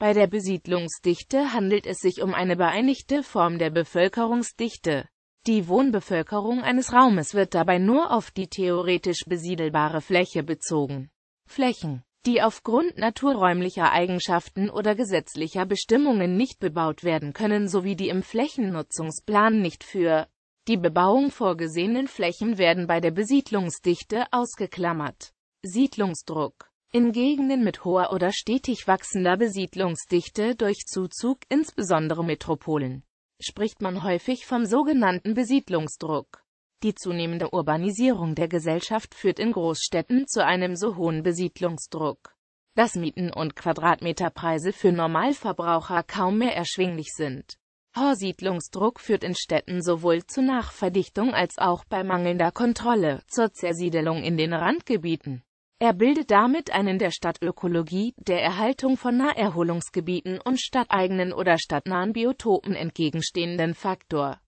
Bei der Besiedlungsdichte handelt es sich um eine beeinigte Form der Bevölkerungsdichte. Die Wohnbevölkerung eines Raumes wird dabei nur auf die theoretisch besiedelbare Fläche bezogen. Flächen, die aufgrund naturräumlicher Eigenschaften oder gesetzlicher Bestimmungen nicht bebaut werden können sowie die im Flächennutzungsplan nicht für die Bebauung vorgesehenen Flächen werden bei der Besiedlungsdichte ausgeklammert. Siedlungsdruck in Gegenden mit hoher oder stetig wachsender Besiedlungsdichte durch Zuzug, insbesondere Metropolen, spricht man häufig vom sogenannten Besiedlungsdruck. Die zunehmende Urbanisierung der Gesellschaft führt in Großstädten zu einem so hohen Besiedlungsdruck, dass Mieten und Quadratmeterpreise für Normalverbraucher kaum mehr erschwinglich sind. Hoher Siedlungsdruck führt in Städten sowohl zu Nachverdichtung als auch bei mangelnder Kontrolle zur Zersiedelung in den Randgebieten. Er bildet damit einen der Stadtökologie, der Erhaltung von Naherholungsgebieten und stadteigenen oder stadtnahen Biotopen entgegenstehenden Faktor